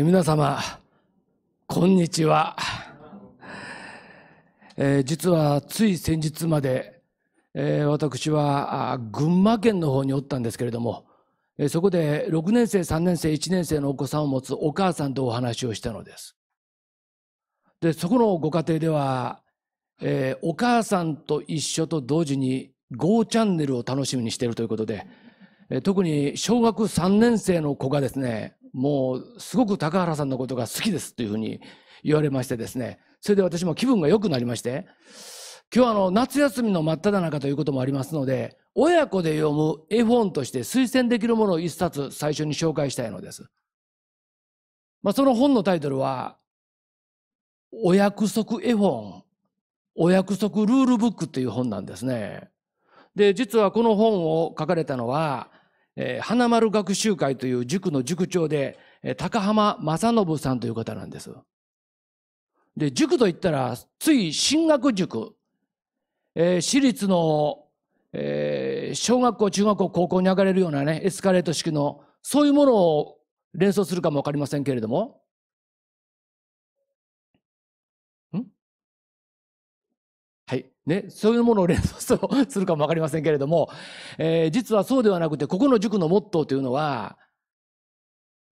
えー、皆様、こんにちは。えー、実はつい先日まで、えー、私は群馬県の方におったんですけれども、えそこで6年生、3年生、1年生のお子さんを持つお母さんとお話をしたのです。で、そこのご家庭では、えお母さんと一緒と同時に GO チャンネルを楽しみにしているということで、え特に小学3年生の子がですね、もうすごく高原さんのことが好きですというふうに言われましてですね、それで私も気分が良くなりまして、今日あの夏休みの真っ只中ということもありますので、親子で読む絵本として推薦できるものを一冊最初に紹介したいのです。まあ、その本のタイトルは、お約束絵本、お約束ルールブックという本なんですね。で、実はこの本を書かれたのは、えー、花丸学習会という塾の塾長で、えー、高浜正信さんという方なんです。で、塾といったら、つい進学塾、えー、私立の、えー、小学校、中学校、高校に上がれるようなね、エスカレート式の、そういうものを連想するかもわかりませんけれども、ね、そういうものを連想するかも分かりませんけれども、えー、実はそうではなくてここの塾のモットーというのは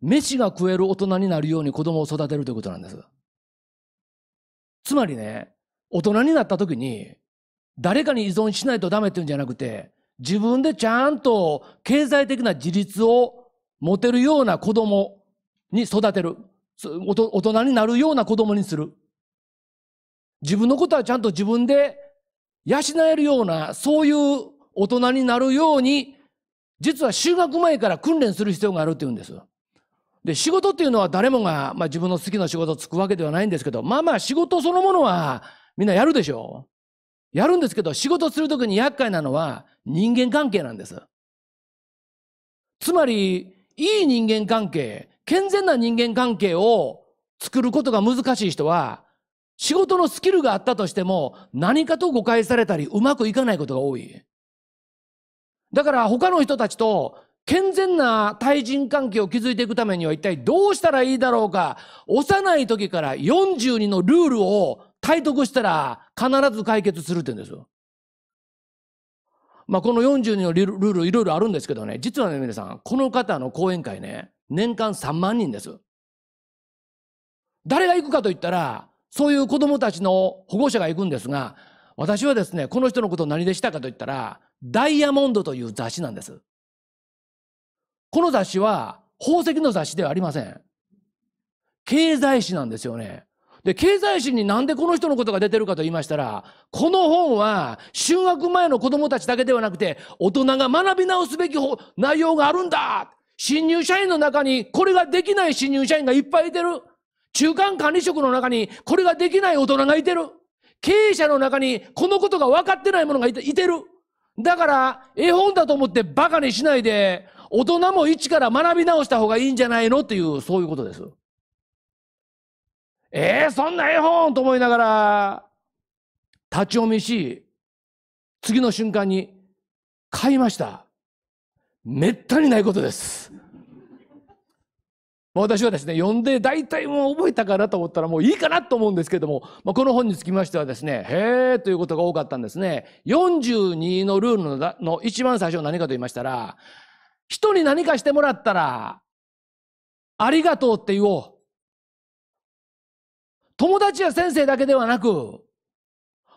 飯が食える大人になるように子供を育てるということなんです。つまりね大人になった時に誰かに依存しないとダメっていうんじゃなくて自分でちゃんと経済的な自立を持てるような子供に育てる大人になるような子供にする自分のことはちゃんと自分で養えるような、そういう大人になるように、実は就学前から訓練する必要があるっていうんです。で、仕事っていうのは誰もが、まあ、自分の好きな仕事をつくわけではないんですけど、まあまあ仕事そのものはみんなやるでしょやるんですけど、仕事するときに厄介なのは人間関係なんです。つまり、いい人間関係、健全な人間関係を作ることが難しい人は、仕事のスキルがあったとしても何かと誤解されたりうまくいかないことが多い。だから他の人たちと健全な対人関係を築いていくためには一体どうしたらいいだろうか幼い時から42のルールを体得したら必ず解決するって言うんですよ。まあ、この42のルールいろいろあるんですけどね、実はね、皆さん、この方の講演会ね、年間3万人です。誰が行くかと言ったら、そういう子供たちの保護者が行くんですが、私はですね、この人のことを何でしたかと言ったら、ダイヤモンドという雑誌なんです。この雑誌は宝石の雑誌ではありません。経済誌なんですよね。で、経済誌になんでこの人のことが出てるかと言いましたら、この本は、就学前の子供たちだけではなくて、大人が学び直すべき内容があるんだ新入社員の中に、これができない新入社員がいっぱいいてる中間管理職の中にこれができない大人がいてる。経営者の中にこのことが分かってない者がいていてる。だから絵本だと思ってバカにしないで、大人も一から学び直した方がいいんじゃないのっていう、そういうことです。えー、そんな絵本と思いながら、立ち読みし、次の瞬間に、買いました。めったにないことです。私はですね、読んで大体もう覚えたかなと思ったらもういいかなと思うんですけども、まあ、この本につきましてはですね、へえということが多かったんですね。42のルールのの一番最初は何かと言いましたら、人に何かしてもらったら、ありがとうって言おう。友達や先生だけではなく、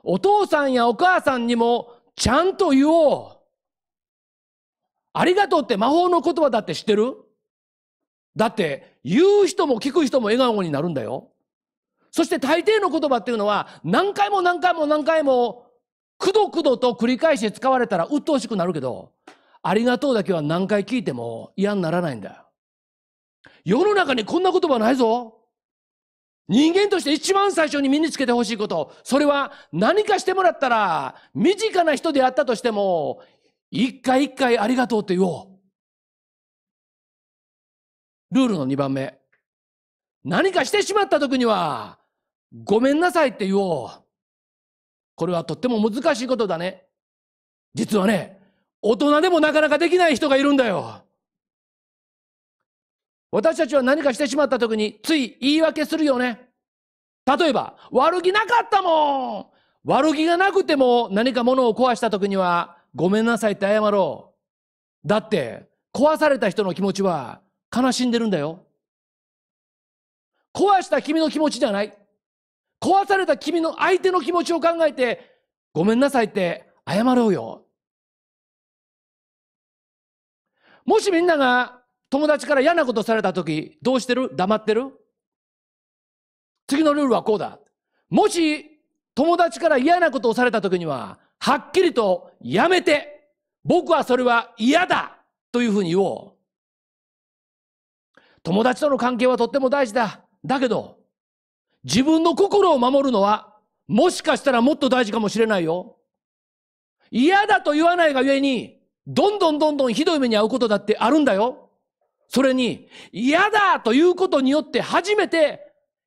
お父さんやお母さんにもちゃんと言おう。ありがとうって魔法の言葉だって知ってるだって言う人も聞く人も笑顔になるんだよ。そして大抵の言葉っていうのは何回も何回も何回もくどくどと繰り返して使われたら鬱陶しくなるけど、ありがとうだけは何回聞いても嫌にならないんだよ。世の中にこんな言葉ないぞ。人間として一番最初に身につけてほしいこと、それは何かしてもらったら、身近な人であったとしても、一回一回ありがとうって言おう。ルールの2番目。何かしてしまった時には、ごめんなさいって言おう。これはとっても難しいことだね。実はね、大人でもなかなかできない人がいるんだよ。私たちは何かしてしまった時につい言い訳するよね。例えば、悪気なかったもん悪気がなくても何か物を壊した時にはごめんなさいって謝ろう。だって、壊された人の気持ちは悲しんでるんだよ。壊した君の気持ちじゃない。壊された君の相手の気持ちを考えて、ごめんなさいって謝ろうよ。もしみんなが友達から嫌なことされた時、どうしてる黙ってる次のルールはこうだ。もし友達から嫌なことをされた時には、はっきりとやめて、僕はそれは嫌だというふうに言おう。友達との関係はとっても大事だ。だけど、自分の心を守るのは、もしかしたらもっと大事かもしれないよ。嫌だと言わないがゆえに、どんどんどんどんひどい目に遭うことだってあるんだよ。それに、嫌だということによって初めて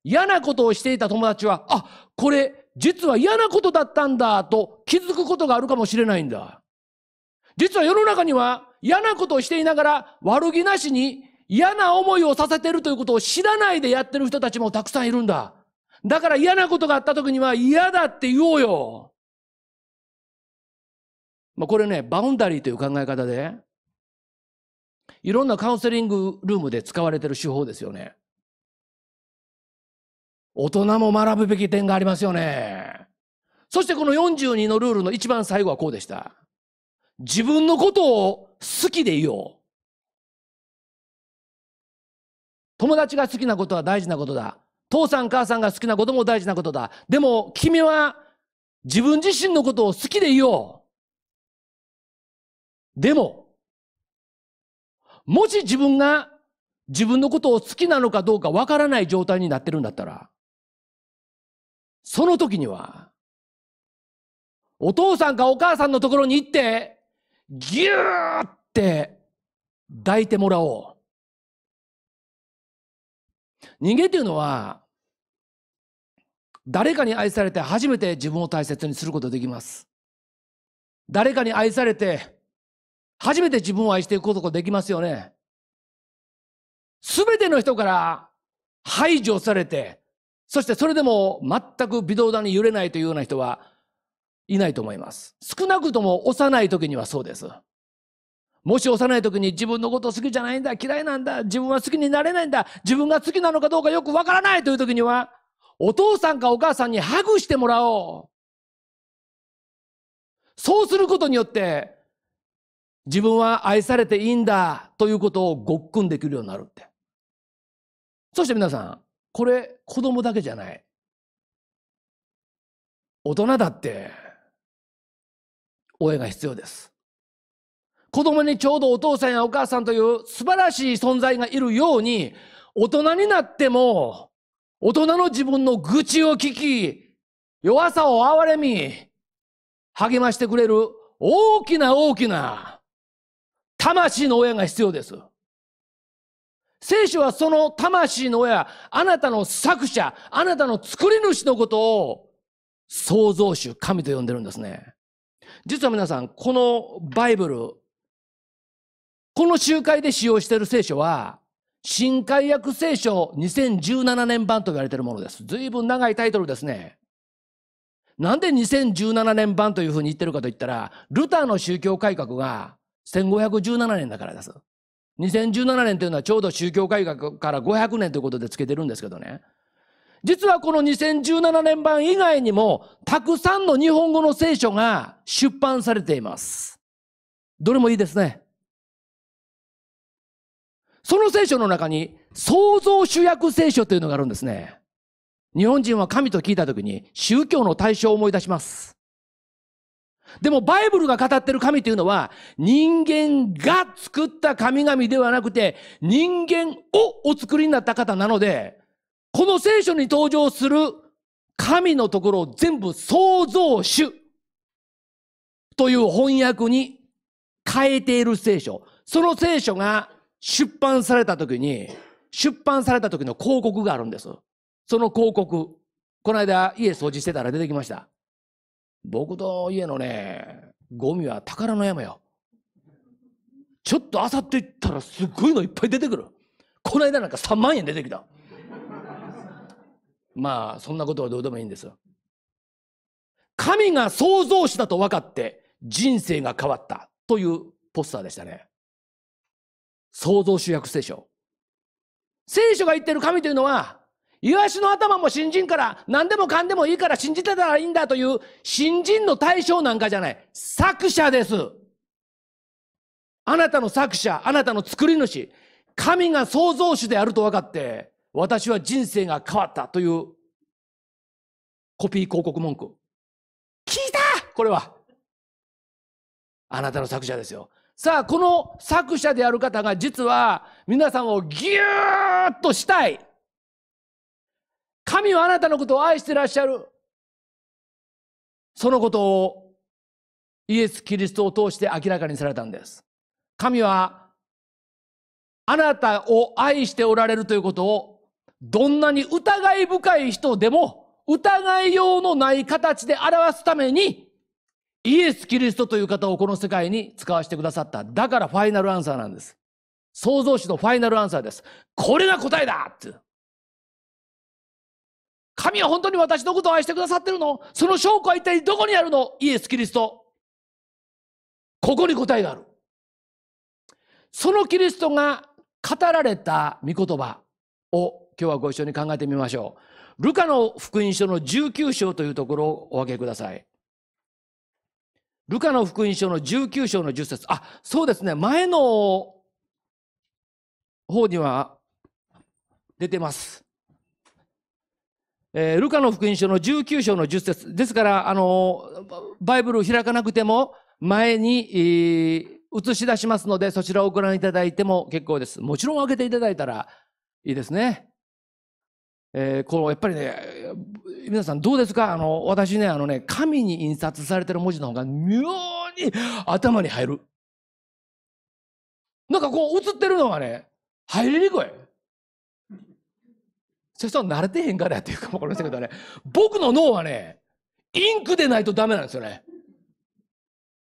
嫌なことをしていた友達は、あ、これ実は嫌なことだったんだと気づくことがあるかもしれないんだ。実は世の中には嫌なことをしていながら悪気なしに嫌な思いをさせてるということを知らないでやってる人たちもたくさんいるんだ。だから嫌なことがあった時には嫌だって言おうよ。まあ、これね、バウンダリーという考え方で、いろんなカウンセリングルームで使われてる手法ですよね。大人も学ぶべき点がありますよね。そしてこの42のルールの一番最後はこうでした。自分のことを好きでいよう。友達が好きなことは大事なことだ。父さん母さんが好きなことも大事なことだ。でも君は自分自身のことを好きでいよう。でも、もし自分が自分のことを好きなのかどうかわからない状態になってるんだったら、その時には、お父さんかお母さんのところに行って、ぎゅーって抱いてもらおう。人間とていうのは誰かに愛されて初めて自分を大切にすることできます誰かに愛されて初めて自分を愛していくことができますよね全ての人から排除されてそしてそれでも全く微動だに揺れないというような人はいないと思います少なくとも幼い時にはそうですもし幼い時に自分のこと好きじゃないんだ、嫌いなんだ、自分は好きになれないんだ、自分が好きなのかどうかよくわからないという時には、お父さんかお母さんにハグしてもらおう。そうすることによって、自分は愛されていいんだということをごっくんできるようになるって。そして皆さん、これ子供だけじゃない。大人だって、親が必要です。子供にちょうどお父さんやお母さんという素晴らしい存在がいるように、大人になっても、大人の自分の愚痴を聞き、弱さを憐れみ、励ましてくれる大きな大きな魂の親が必要です。聖書はその魂の親、あなたの作者、あなたの作り主のことを創造主、神と呼んでるんですね。実は皆さん、このバイブル、この集会で使用している聖書は、新海約聖書2017年版と言われているものです。随分長いタイトルですね。なんで2017年版というふうに言ってるかと言ったら、ルターの宗教改革が1517年だからです。2017年というのはちょうど宗教改革から500年ということでつけてるんですけどね。実はこの2017年版以外にも、たくさんの日本語の聖書が出版されています。どれもいいですね。その聖書の中に創造主役聖書というのがあるんですね。日本人は神と聞いた時に宗教の対象を思い出します。でもバイブルが語ってる神というのは人間が作った神々ではなくて人間をお作りになった方なのでこの聖書に登場する神のところを全部創造主という翻訳に変えている聖書。その聖書が出版された時に、出版された時の広告があるんです。その広告。この間家掃除してたら出てきました。僕と家のね、ゴミは宝の山よ。ちょっとあさっていったらすっごいのいっぱい出てくる。この間なんか3万円出てきた。まあ、そんなことはどうでもいいんです。神が創造主だと分かって人生が変わったというポスターでしたね。創造主役聖書。聖書が言ってる神というのは、イワシの頭も新人から何でもかんでもいいから信じてたらいいんだという新人の対象なんかじゃない。作者です。あなたの作者、あなたの作り主、神が創造主であると分かって、私は人生が変わったというコピー広告文句。聞いたこれは。あなたの作者ですよ。さあ、この作者である方が実は皆さんをぎゅーっとしたい。神はあなたのことを愛してらっしゃる。そのことをイエス・キリストを通して明らかにされたんです。神はあなたを愛しておられるということをどんなに疑い深い人でも疑いようのない形で表すためにイエス・キリストという方をこの世界に使わせてくださった。だからファイナルアンサーなんです。創造主のファイナルアンサーです。これが答えだって。神は本当に私のことを愛してくださってるのその証拠は一体どこにあるのイエス・キリスト。ここに答えがある。そのキリストが語られた御言葉を今日はご一緒に考えてみましょう。ルカの福音書の19章というところをお分けください。ルカの福音書の19章の10節あ、そうですね。前の方には出てます。えー、ルカの福音書の19章の10節ですから、あのバイブルを開かなくても前に、えー、映し出しますので、そちらをご覧いただいても結構です。もちろん開けていただいたらいいですね。えー、こう、やっぱりね、皆さんどうですかあの、私ね、あのね、紙に印刷されてる文字の方が妙に頭に入る。なんかこう映ってるのがね、入りにくい。そしたら慣れてへんからやっていうかもわかりましたけどね、僕の脳はね、インクでないとダメなんですよね。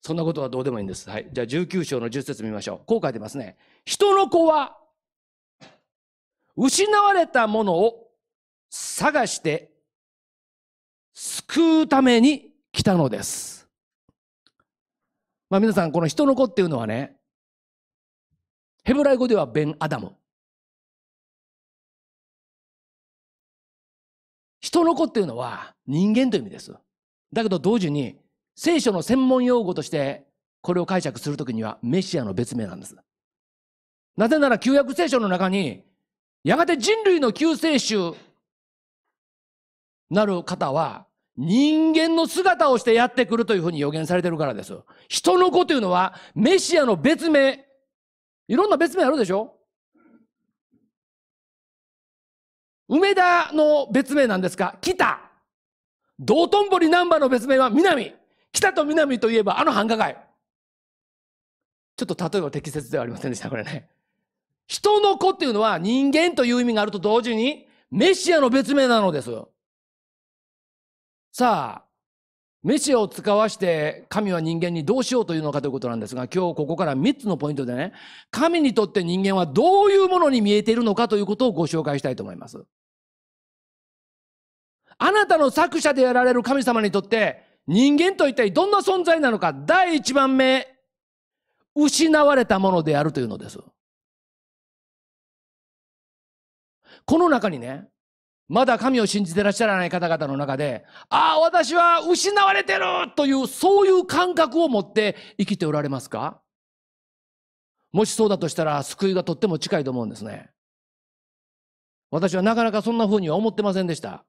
そんなことはどうでもいいんです。はい。じゃあ19章の10節見ましょう。こう書いてますね。人の子は、失われたものを探して救うために来たのです。まあ皆さん、この人の子っていうのはね、ヘブライ語ではベン・アダム。人の子っていうのは人間という意味です。だけど同時に聖書の専門用語としてこれを解釈するときにはメシアの別名なんです。なぜなら旧約聖書の中にやがて人類の救世主なる方は、人間の姿をしてやってくるというふうに予言されてるからです。人の子というのは、メシアの別名。いろんな別名あるでしょ梅田の別名なんですか北。道頓堀南波の別名は南。北と南といえばあの繁華街。ちょっと例えば適切ではありませんでした、これね。人の子っていうのは人間という意味があると同時に、メシアの別名なのです。さあ、メシアを使わして神は人間にどうしようというのかということなんですが、今日ここから3つのポイントでね、神にとって人間はどういうものに見えているのかということをご紹介したいと思います。あなたの作者でやられる神様にとって人間と一体どんな存在なのか、第1番目、失われたものであるというのです。この中にね、まだ神を信じてらっしゃらない方々の中で、ああ、私は失われてるという、そういう感覚を持って生きておられますかもしそうだとしたら、救いがとっても近いと思うんですね。私はなかなかそんな風には思ってませんでした。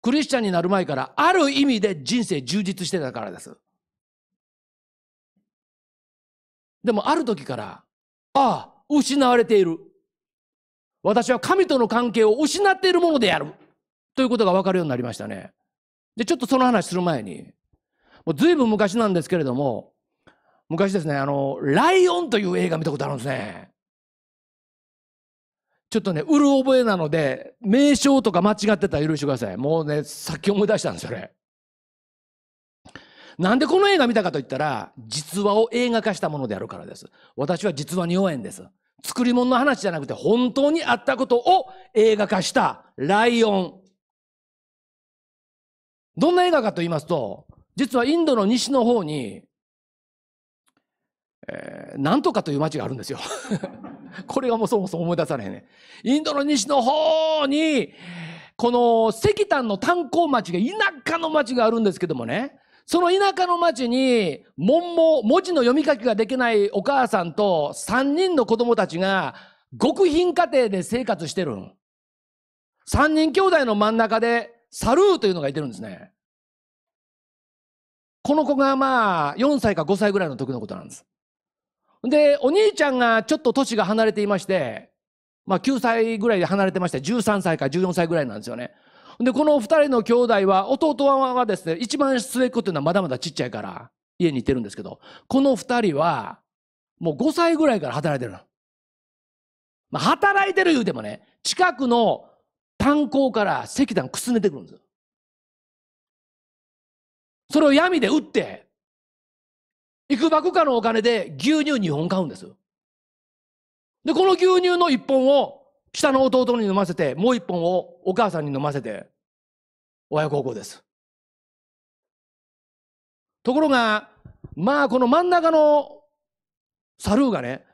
クリスチャンになる前から、ある意味で人生充実してたからです。でも、ある時から、ああ、失われている。私は神との関係を失っているものである。ということが分かるようになりましたね。で、ちょっとその話する前に、もう随分昔なんですけれども、昔ですね、あの、ライオンという映画見たことあるんですね。ちょっとね、うる覚えなので、名称とか間違ってたら許してください。もうね、さっき思い出したんですよね。なんでこの映画見たかといったら、実話を映画化したものであるからです。私は実話に弱いんです。作り物の話じゃなくて本当にあったことを映画化したライオン。どんな映画かと言いますと、実はインドの西の方に、えー、なんとかという町があるんですよ。これがもうそもそも思い出されへんね。インドの西の方に、この石炭の炭鉱町が、田舎の町があるんですけどもね、その田舎の町に、文も文字の読み書きができないお母さんと3人の子供たちが、極貧家庭で生活してる。3人兄弟の真ん中で、サルーというのがいてるんですね。この子がまあ、4歳か5歳ぐらいの時のことなんです。で、お兄ちゃんがちょっと年が離れていまして、まあ9歳ぐらいで離れてまして、13歳か14歳ぐらいなんですよね。で、この二人の兄弟は、弟はですね、一番末っ子というのはまだまだちっちゃいから、家にいてるんですけど、この二人は、もう5歳ぐらいから働いてるの。まあ、働いてる言うてもね、近くの炭鉱から石炭くすねてくるんですよ。それを闇で売って、いくばくかのお金で牛乳2本買うんですよ。で、この牛乳の1本を下の弟に飲ませて、もう1本をお母さんに飲ませて、親孝行です。ところが、まあ、この真ん中のサルーがね、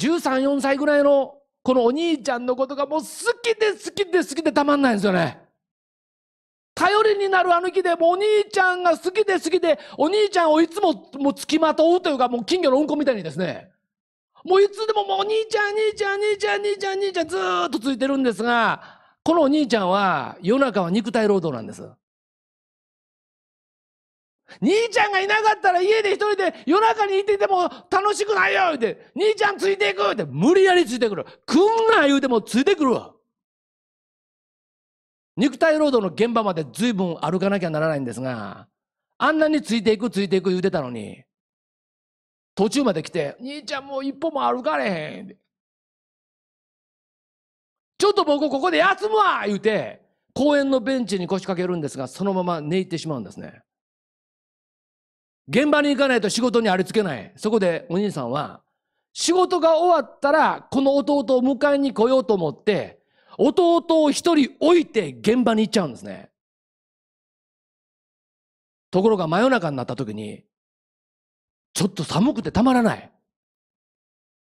13、4歳ぐらいのこのお兄ちゃんのことがもう好きで好きで好きでたまんないんですよね。頼りになるあの木で、もお兄ちゃんが好きで好きで、お兄ちゃんをいつももう付きまとうというか、もう金魚のうんこみたいにですね、もういつでももうお兄ちゃん、兄ちゃん、兄ちゃん、兄ちゃん、兄ちゃん、ずっとついてるんですが、このお兄ちゃんは夜中は肉体労働なんです。兄ちゃんがいなかったら家で一人で夜中にいてても楽しくないよって兄ちゃんついていくって無理やりついてくる。くんな言うてもついてくるわ。肉体労働の現場まで随分歩かなきゃならないんですが、あんなについていくついていく言うてたのに、途中まで来て、兄ちゃんもう一歩も歩かれへん。ちょっと僕ここで休むわ言うて、公園のベンチに腰掛けるんですが、そのまま寝入ってしまうんですね。現場に行かないと仕事にありつけない。そこでお兄さんは、仕事が終わったら、この弟を迎えに来ようと思って、弟を一人置いて現場に行っちゃうんですね。ところが真夜中になった時に、ちょっと寒くてたまらない。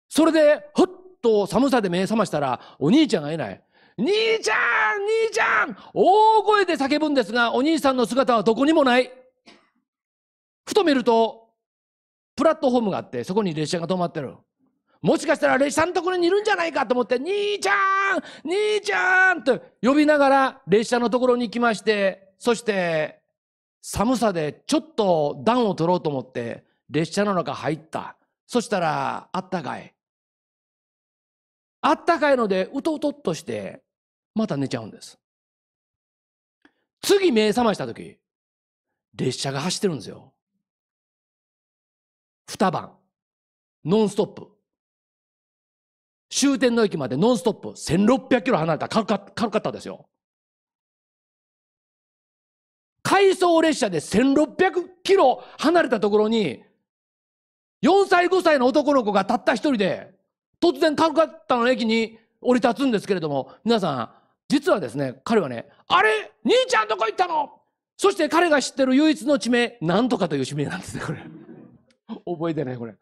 それで、っと寒さで目覚ましたら、お兄ちゃんがいない。兄ちゃん兄ちゃん大声で叫ぶんですが、お兄さんの姿はどこにもない。ふと見ると、プラットホームがあって、そこに列車が止まってる。もしかしたら列車のところにいるんじゃないかと思って、兄ちゃん兄ちゃんと呼びながら列車のところに行きまして、そして寒さでちょっと暖を取ろうと思って列車の中入った。そしたらあったかい。あったかいのでうとうとっとしてまた寝ちゃうんです次目覚ました時列車が走ってるんですよ二晩ノンストップ終点の駅までノンストップ1600キロ離れた軽か軽かったですよ回送列車で1600キロ離れたところに4歳5歳の男の子がたった一人で突然カルカッタの駅に降り立つんですけれども、皆さん、実はですね、彼はね、あれ兄ちゃんどこ行ったのそして彼が知ってる唯一の地名、なんとかという地名なんですね、これ。覚えてない、これ。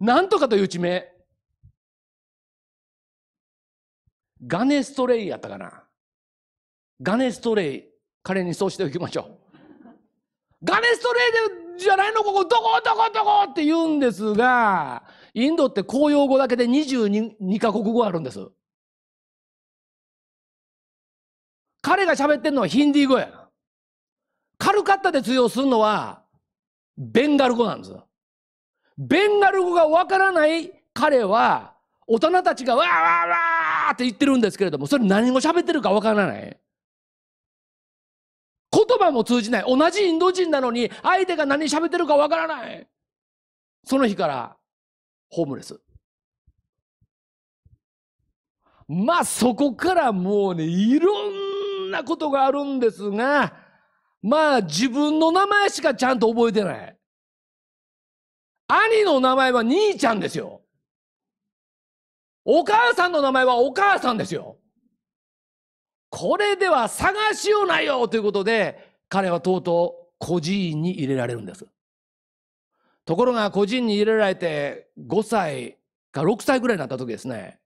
なんとかという地名。ガネストレイやったかな。ガネストレイ。彼にそうしておきましょう。ガネストレイでじゃないのここ、どこどこどこって言うんですが、インドって公用語だけで22カ国語あるんです。彼が喋ってるのはヒンディー語や。カルカッタで通用するのはベンガル語なんです。ベンガル語がわからない彼は大人たちがわーわーわーって言ってるんですけれども、それ何語喋ってるかわからない。言葉も通じない。同じインド人なのに相手が何喋ってるかわからない。その日からホームレス。まあそこからもうね、いろんなことがあるんですが、まあ自分の名前しかちゃんと覚えてない。兄の名前は兄ちゃんですよ。お母さんの名前はお母さんですよ。これでは探しようないよということで、彼はとうとう孤児院に入れられるんです。ところが個人に入れられて5歳か6歳ぐらいになった時ですね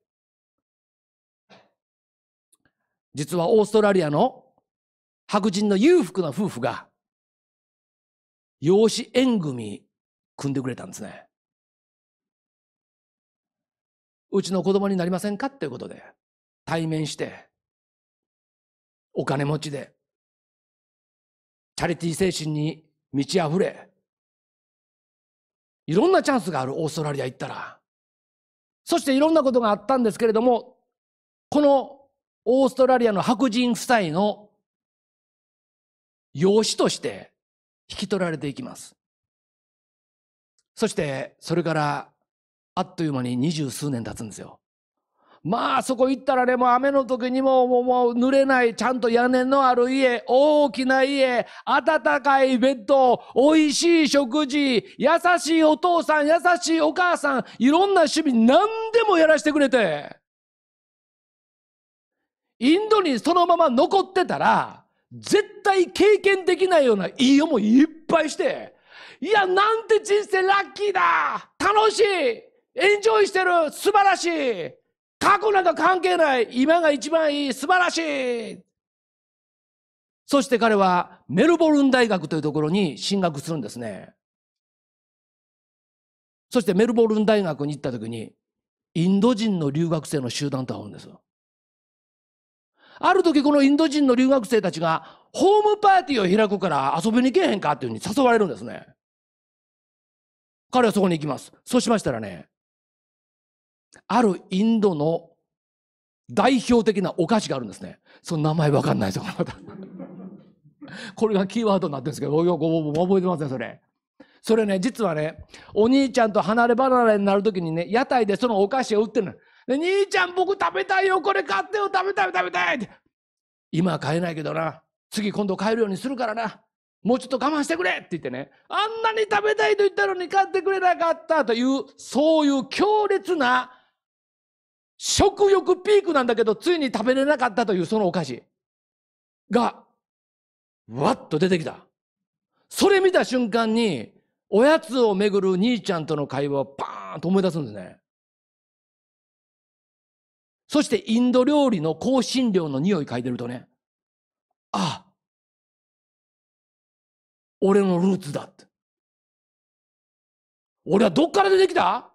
実はオーストラリアの白人の裕福な夫婦が養子縁組組んでくれたんですねうちの子供になりませんかっていうことで対面してお金持ちでチャリティー精神に満ち溢れいろんなチャンスがある、オーストラリア行ったら。そしていろんなことがあったんですけれども、このオーストラリアの白人夫妻の養子として引き取られていきます。そして、それからあっという間に二十数年経つんですよ。まあそこ行ったらね、もう雨の時にももう濡れない、ちゃんと屋根のある家、大きな家、暖かいベッド、美味しい食事、優しいお父さん、優しいお母さん、いろんな趣味、何でもやらせてくれて。インドにそのまま残ってたら、絶対経験できないようないい思いっぱいして、いや、なんて人生ラッキーだ楽しいエンジョイしてる素晴らしい過去なんか関係ない。今が一番いい。素晴らしい。そして彼はメルボルン大学というところに進学するんですね。そしてメルボルン大学に行った時に、インド人の留学生の集団と会うんです。ある時このインド人の留学生たちがホームパーティーを開くから遊びに行けへんかっていうふうに誘われるんですね。彼はそこに行きます。そうしましたらね、あるインドの代表的なお菓子があるんですね。その名前わかんないぞ、こよ、また。これがキーワードになってるんですけど、よく覚えてません、それ。それね、実はね、お兄ちゃんと離れ離れになるときにね、屋台でそのお菓子を売ってるの。で兄ちゃん、僕食べたいよ、これ買ってよ、食べたい、食べたいって。今は買えないけどな、次今度買えるようにするからな、もうちょっと我慢してくれって言ってね、あんなに食べたいと言ったのに買ってくれなかったという、そういう強烈な食欲ピークなんだけど、ついに食べれなかったというそのお菓子が、わっと出てきた。それ見た瞬間に、おやつをめぐる兄ちゃんとの会話をパーンと思い出すんですね。そしてインド料理の香辛料の匂い嗅いでるとね、ああ、俺のルーツだって。俺はどっから出てきた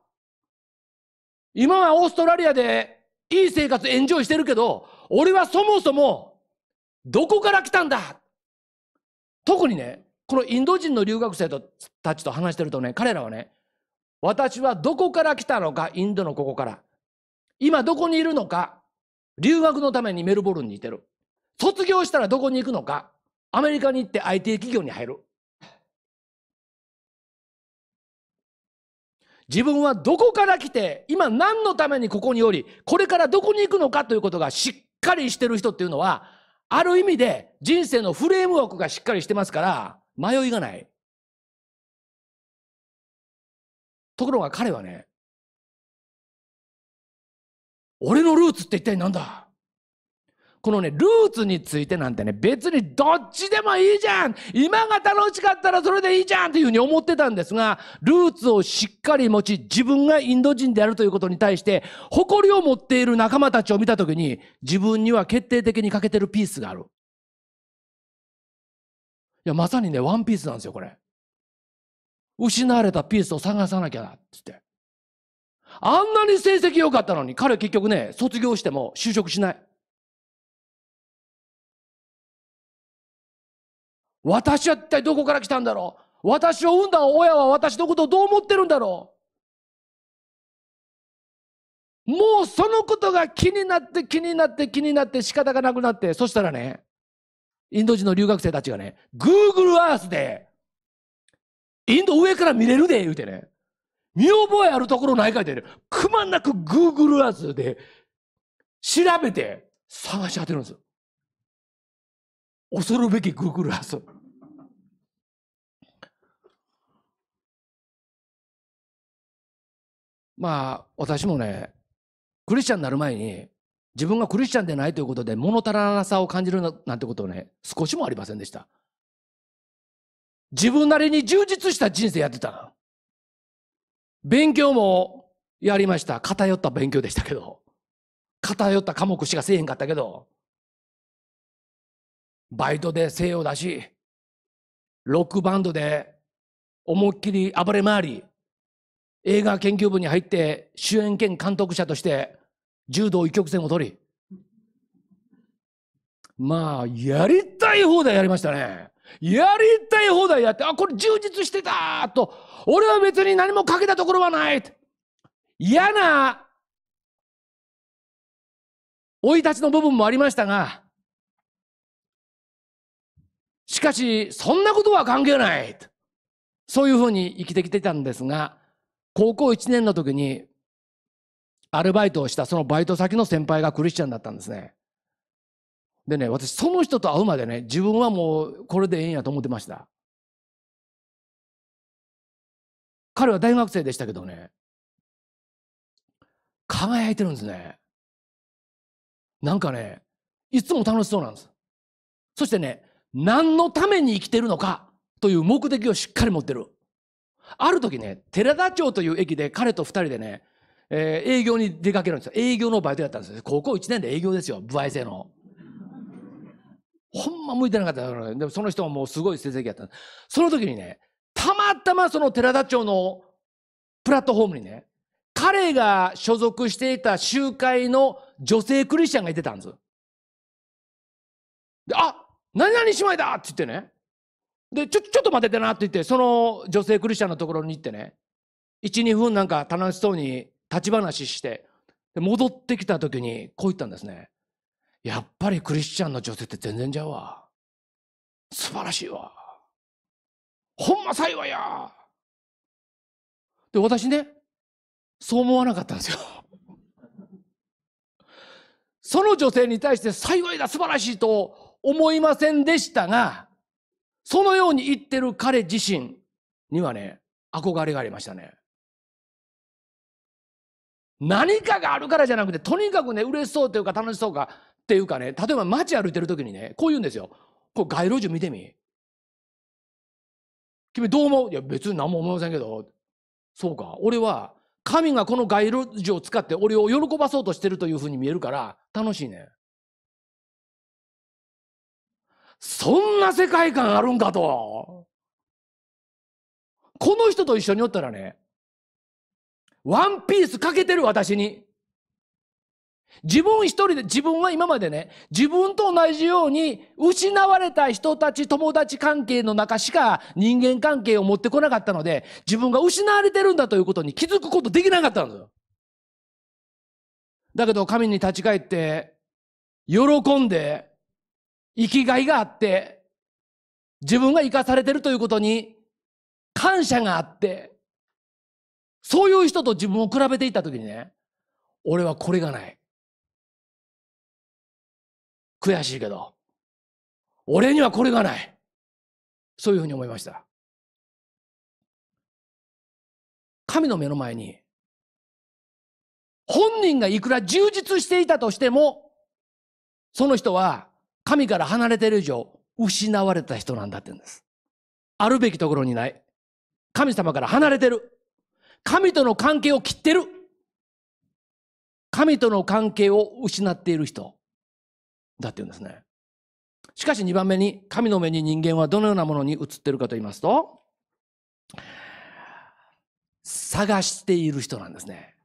今はオーストラリアでいい生活エンジョイしてるけど、俺はそもそも、どこから来たんだ特にね、このインド人の留学生たちと話してるとね、彼らはね、私はどこから来たのか、インドのここから。今どこにいるのか、留学のためにメルボルンにいてる。卒業したらどこに行くのか、アメリカに行って IT 企業に入る。自分はどこから来て、今何のためにここにおり、これからどこに行くのかということがしっかりしてる人っていうのは、ある意味で人生のフレームワークがしっかりしてますから、迷いがない。ところが彼はね、俺のルーツって一体何だこのね、ルーツについてなんてね、別にどっちでもいいじゃん今が楽しかったらそれでいいじゃんというふうに思ってたんですが、ルーツをしっかり持ち、自分がインド人であるということに対して、誇りを持っている仲間たちを見たときに、自分には決定的に欠けてるピースがある。いや、まさにね、ワンピースなんですよ、これ。失われたピースを探さなきゃな、つって。あんなに成績良かったのに、彼結局ね、卒業しても就職しない。私は一体どこから来たんだろう私を産んだ親は私のことをどう思ってるんだろうもうそのことが気になって気になって気になって仕方がなくなって、そしたらね、インド人の留学生たちがね、Google Earth で、インド上から見れるで、言うてね、見覚えあるところないかってね、くまなく Google Earth で調べて探し当てるんですよ。恐るべきグーグルアス。まあ、私もね、クリスチャンになる前に、自分がクリスチャンでないということで、物足らなさを感じるなんてことをね、少しもありませんでした。自分なりに充実した人生やってた。勉強もやりました。偏った勉強でしたけど。偏った科目しかせえへんかったけど。バイトで精を出し、ロックバンドで思いっきり暴れ回り、映画研究部に入って主演兼監督者として柔道一曲線を取り、まあ、やりたい放題やりましたね。やりたい放題やって、あ、これ充実してたと、俺は別に何もかけたところはない嫌な、生い立ちの部分もありましたが、しかし、そんなことは関係ないそういうふうに生きてきてたんですが、高校1年の時に、アルバイトをしたそのバイト先の先輩がクリスチャンだったんですね。でね、私、その人と会うまでね、自分はもうこれでええんやと思ってました。彼は大学生でしたけどね、輝いてるんですね。なんかね、いつも楽しそうなんです。そしてね、何のために生きてるのかという目的をしっかり持ってる。ある時ね、寺田町という駅で彼と2人でね、えー、営業に出かけるんですよ。営業のバイトやったんですよ。高校1年で営業ですよ。部合制の。ほんま向いてなかったから、ね、でもその人はもうすごい成績やった。その時にね、たまたまその寺田町のプラットフォームにね、彼が所属していた集会の女性クリスチャンがいてたんです。であ何々姉妹だって言ってね。で、ちょ、ちょっと待っててなって言って、その女性クリスチャンのところに行ってね、1、2分なんか楽しそうに立ち話して、で戻ってきた時にこう言ったんですね。やっぱりクリスチャンの女性って全然ちゃうわ。素晴らしいわ。ほんま幸いや。で、私ね、そう思わなかったんですよ。その女性に対して幸いだ、素晴らしいと思いませんでしたが、そのように言ってる彼自身にはね、憧れがありましたね。何かがあるからじゃなくて、とにかくね、嬉しそうというか楽しそうかっていうかね、例えば街歩いてる時にね、こう言うんですよ。こう街路樹見てみ。君どう思ういや、別に何も思いませんけど。そうか。俺は、神がこの街路樹を使って俺を喜ばそうとしてるというふうに見えるから、楽しいね。そんな世界観あるんかと。この人と一緒におったらね、ワンピースかけてる私に。自分一人で、自分は今までね、自分と同じように失われた人たち、友達関係の中しか人間関係を持ってこなかったので、自分が失われてるんだということに気づくことできなかったんですよ。だけど神に立ち返って、喜んで、生きがいがあって、自分が生かされてるということに感謝があって、そういう人と自分を比べていた時にね、俺はこれがない。悔しいけど、俺にはこれがない。そういうふうに思いました。神の目の前に、本人がいくら充実していたとしても、その人は神から離れている以上、失われた人なんだって言うんです。あるべきところにない。神様から離れてる。神との関係を切ってる。神との関係を失っている人だって言うんですね。しかし2番目に、神の目に人間はどのようなものに映ってるかと言いますと、探している人なんですね。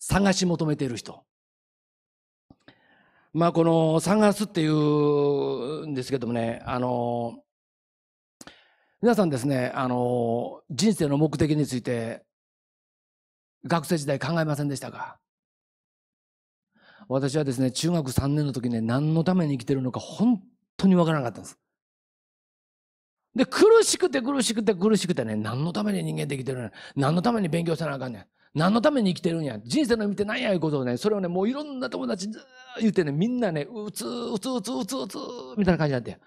探し求めている人。まあ、この3月っていうんですけどもね、あの、皆さんですね、あの、人生の目的について、学生時代考えませんでしたか私はですね、中学3年の時ね、何のために生きてるのか本当にわからなかったんです。で、苦しくて苦しくて苦しくてね、何のために人間できてるの何のために勉強せなあかんねん。何のために生きてるんや人生の意味って何やいうことをねそれをねもういろんな友達ず言ってねみんなねうつうつうつうつうつみたいな感じになって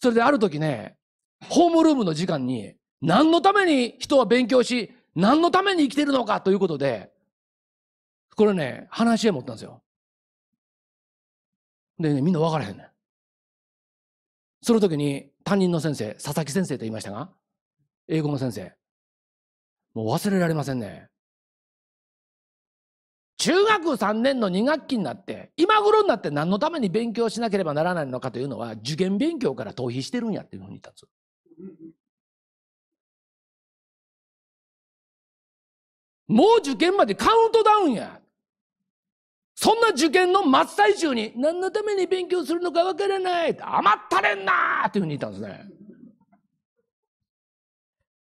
それである時ねホームルームの時間に何のために人は勉強し何のために生きてるのかということでこれね話し合い持ったんですよ。でねみんな分からへんねん。その時に担任の先生佐々木先生と言いましたが英語の先生もう忘れられませんね。中学3年の2学期になって今頃になって何のために勉強しなければならないのかというのは受験勉強から逃避してるんやっていうふうに言ったんです。もう受験までカウントダウンや。そんな受験の真っ最中に何のために勉強するのかわからない余ったれんなーっていうふうに言ったんですね。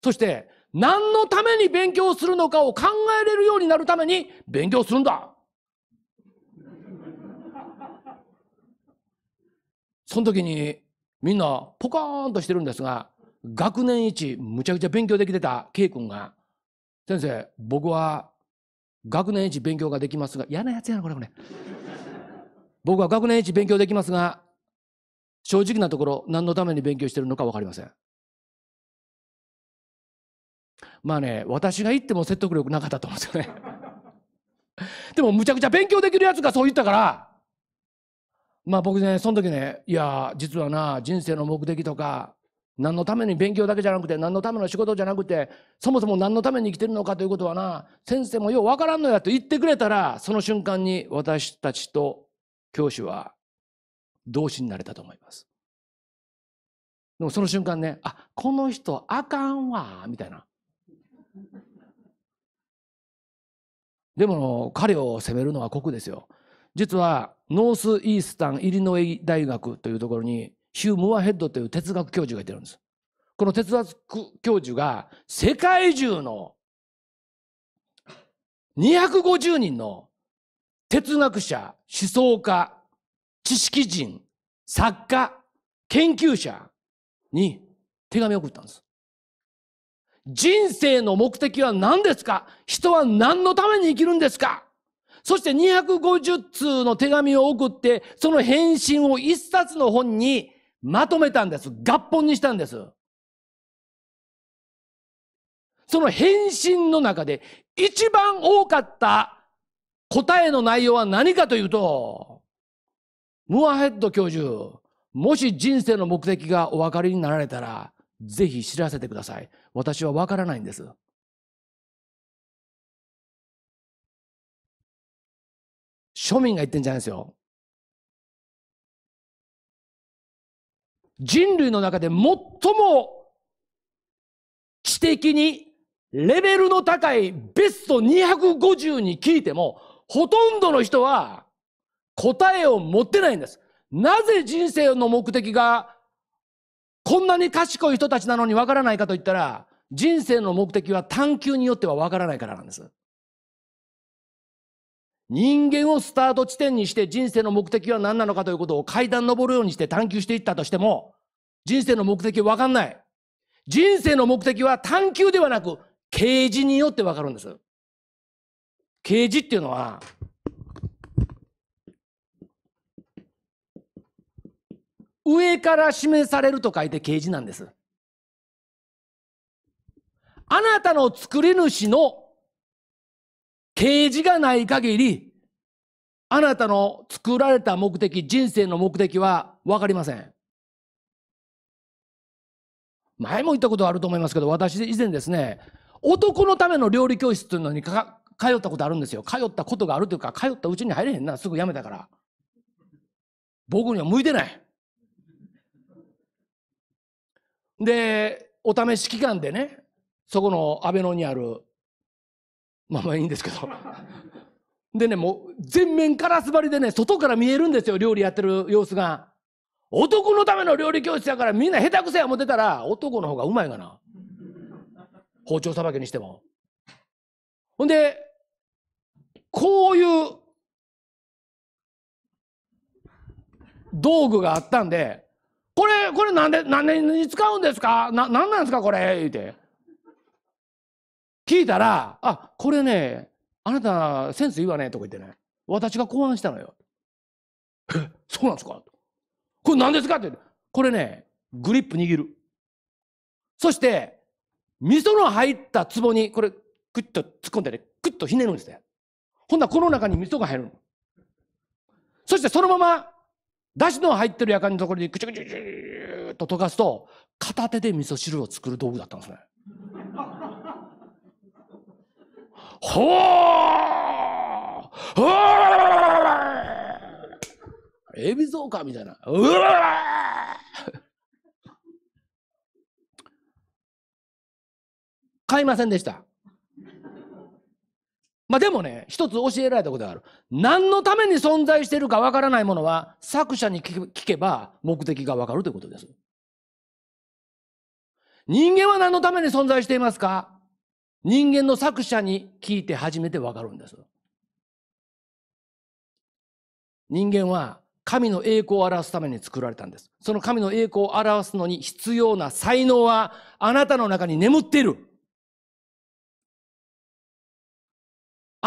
そして何のために勉強するのかを考えれるようになるために勉強するんだ。その時にみんなポカーンとしてるんですが、学年一、むちゃくちゃ勉強できてた K 君が、先生、僕は学年一勉強ができますが、嫌なやつやな、これこれ。僕は学年一勉強できますが、正直なところ、何のために勉強してるのか分かりません。まあね、私が言っても説得力なかったと思うんですよね。でも、むちゃくちゃ勉強できるやつがそう言ったから、まあ僕ね、その時ね、いや、実はな、人生の目的とか、何のために勉強だけじゃなくて、何のための仕事じゃなくて、そもそも何のために生きてるのかということはな、先生もようわからんのやと言ってくれたら、その瞬間に私たちと教師は同志になれたと思います。でもその瞬間ね、あ、この人あかんわ、みたいな。でも彼を責めるのは酷ですよ。実はノースイースタンイリノイ大学というところにヒュー・ムアヘッドという哲学教授がいてるんです。この哲学教授が世界中の250人の哲学者、思想家、知識人、作家、研究者に手紙を送ったんです。人生の目的は何ですか人は何のために生きるんですかそして250通の手紙を送って、その返信を一冊の本にまとめたんです。合本にしたんです。その返信の中で一番多かった答えの内容は何かというと、ムアヘッド教授、もし人生の目的がお分かりになられたら、ぜひ知らせてください。私はわからないんです。庶民が言ってんじゃないですよ。人類の中で最も知的にレベルの高いベスト250に聞いても、ほとんどの人は答えを持ってないんです。なぜ人生の目的がこんなに賢い人たちなのにわからないかと言ったら、人生の目的は探求によってはわからないからなんです。人間をスタート地点にして人生の目的は何なのかということを階段登るようにして探求していったとしても、人生の目的わかんない。人生の目的は探求ではなく、啓示によってわかるんです。啓示っていうのは、上から示されると書いて啓示なんです。あなたの作り主の啓示がない限り、あなたの作られた目的、人生の目的は分かりません。前も言ったことあると思いますけど、私以前ですね、男のための料理教室というのに通ったことあるんですよ。通ったことがあるというか、通ったうちに入れへんな、すぐ辞めたから。僕には向いてない。で、お試し期間でね、そこの安倍野にある、まあまあいいんですけど、でね、もう全面ガラス張りでね、外から見えるんですよ、料理やってる様子が。男のための料理教室やからみんな下手くそや思ってたら、男の方がうまいがな。包丁さばきにしても。ほんで、こういう道具があったんで、これ、これなんで、何年に使うんですかな、なんなんですかこれ言うて。聞いたら、あ、これね、あなたセンスいいわね、とか言ってね。私が考案したのよ。え、そうなんですかこれ何ですかってこれね、グリップ握る。そして、味噌の入った壺に、これ、クッと突っ込んでね、クッとひねるんですよ。ほんならこの中に味噌が入るの。そしてそのままだしの入ってるやかんのところにくちゅくちゅくちゅと溶かすと片手で味噌汁を作る道具だったんですね。ほーほーエビゾーかみたいな。うわ買いませんでした。まあでもね、一つ教えられたことがある。何のために存在しているかわからないものは、作者に聞けば目的がわかるということです。人間は何のために存在していますか人間の作者に聞いて初めてわかるんです。人間は神の栄光を表すために作られたんです。その神の栄光を表すのに必要な才能はあなたの中に眠っている。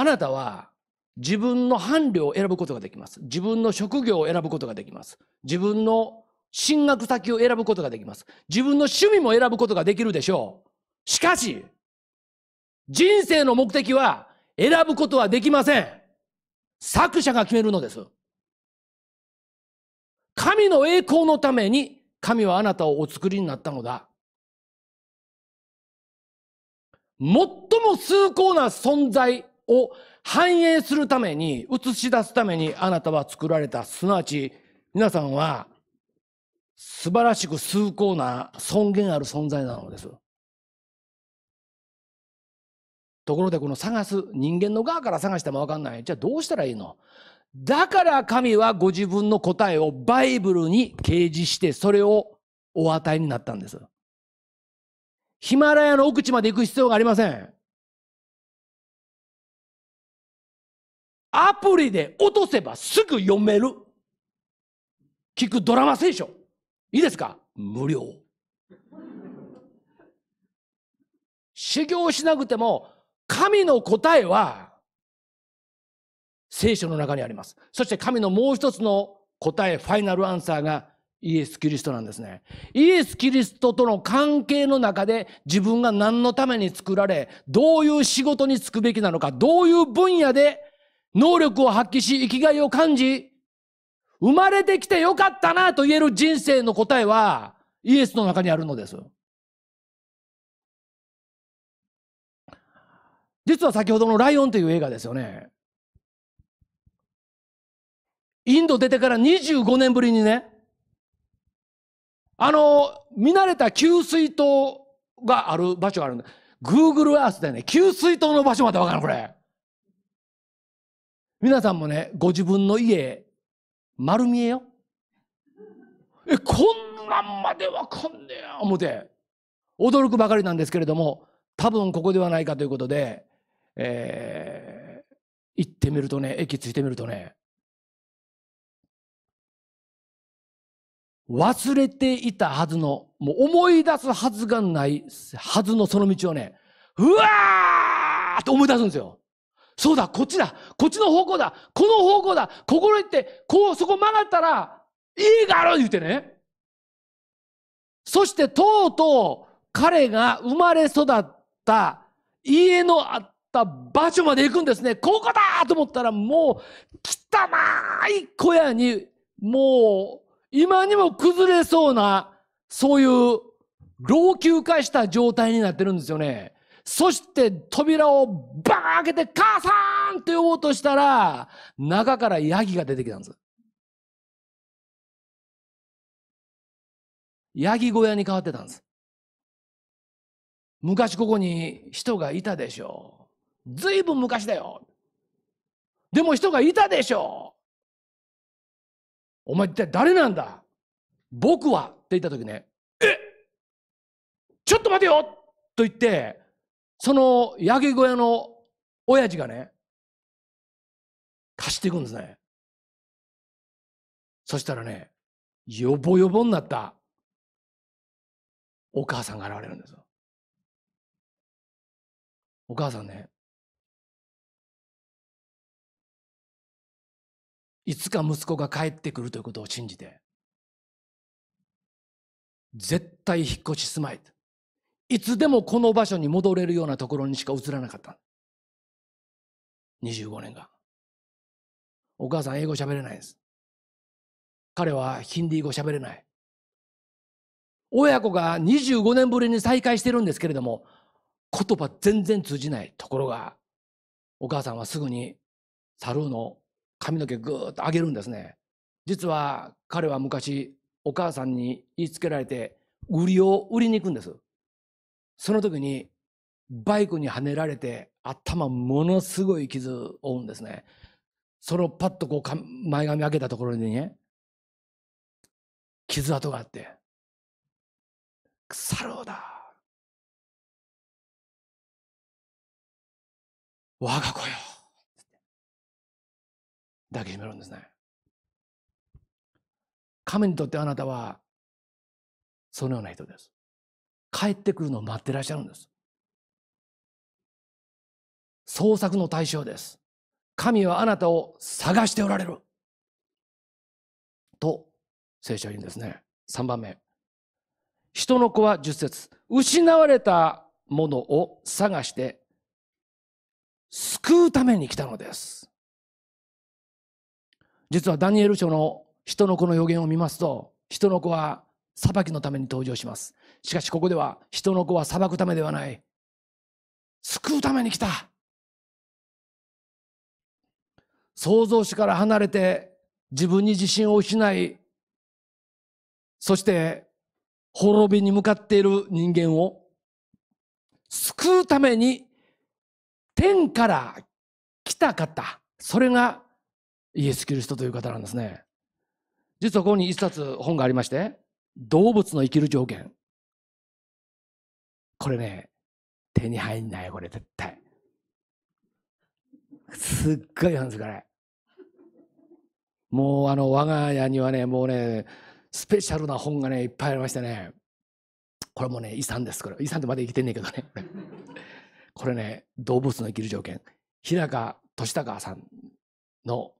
あなたは自分の伴侶を選ぶことができます。自分の職業を選ぶことができます。自分の進学先を選ぶことができます。自分の趣味も選ぶことができるでしょう。しかし、人生の目的は選ぶことはできません。作者が決めるのです。神の栄光のために神はあなたをお作りになったのだ。最も崇高な存在を反映するために、映し出すためにあなたは作られた。すなわち、皆さんは素晴らしく崇高な尊厳ある存在なのです。ところでこの探す、人間の側から探してもわかんない。じゃあどうしたらいいのだから神はご自分の答えをバイブルに掲示して、それをお与えになったんです。ヒマラヤの奥地まで行く必要がありません。アプリで落とせばすぐ読める。聞くドラマ聖書。いいですか無料。修行しなくても、神の答えは、聖書の中にあります。そして神のもう一つの答え、ファイナルアンサーがイエス・キリストなんですね。イエス・キリストとの関係の中で自分が何のために作られ、どういう仕事に就くべきなのか、どういう分野で能力を発揮し、生きがいを感じ、生まれてきてよかったなと言える人生の答えは、イエスの中にあるのです。実は先ほどの「ライオン」という映画ですよね。インド出てから25年ぶりにね、あの、見慣れた給水塔がある場所があるんだ。Google Earth でね、給水塔の場所までわかるこれ。皆さんもね、ご自分の家、丸見えよ。え、こんなんまでわかんねえ思て、驚くばかりなんですけれども、多分ここではないかということで、えー、行ってみるとね、駅着いてみるとね、忘れていたはずの、もう思い出すはずがないはずのその道をね、うわーって思い出すんですよ。そうだ、こっちだ、こっちの方向だ、この方向だ、ここ行って、こう、そこ曲がったら、いいがある言うてね。そしてとうとう彼が生まれ育った家のあった場所まで行くんですね。ここだと思ったらもう汚い小屋にもう今にも崩れそうなそういう老朽化した状態になってるんですよね。そして扉をバーン開けて、母さんって呼ぼうとしたら、中からヤギが出てきたんです。ヤギ小屋に変わってたんです。昔ここに人がいたでしょう。ずいぶん昔だよ。でも人がいたでしょう。お前一体誰なんだ僕はって言った時ね、えちょっと待てよと言って、その焼け小屋の親父がね、貸していくんですね。そしたらね、よぼよぼになったお母さんが現れるんですよ。お母さんね、いつか息子が帰ってくるということを信じて、絶対引っ越し住まいいつでもこの場所に戻れるようなところにしか映らなかった。25年が。お母さん英語喋れないです。彼はヒンディー語喋れない。親子が25年ぶりに再会してるんですけれども、言葉全然通じない。ところが、お母さんはすぐにサルーの髪の毛ぐーっと上げるんですね。実は彼は昔お母さんに言いつけられて売りを売りに行くんです。その時にバイクにはねられて頭ものすごい傷を負うんですね。そのパッとこう前髪開けたところにね、傷跡があって、腐ろうだ。我が子よ。抱きしめるんですね。神にとってあなたはそのような人です。帰ってくるのを待ってらっしゃるんです。創作の対象です。神はあなたを探しておられる。と聖書は言うんですね。3番目。人の子は十節失われたものを探して救うために来たのです。実はダニエル書の人の子の予言を見ますと、人の子は裁きのために登場します。しかしここでは人の子は裁くためではない。救うために来た。創造主から離れて自分に自信を失い、そして滅びに向かっている人間を救うために天から来た方、それがイエス・キリストという方なんですね。実はここに一冊本がありまして、動物の生きる条件。これね、手に入んないこれ絶対。すっごいなんですかね。もうあの我が家にはね、もうね、スペシャルな本がね、いっぱいありましてね、これもね、遺産です、これ。遺産ってまだ生きてんねんけどね。これね、動物の生きる条件。日高俊孝さんの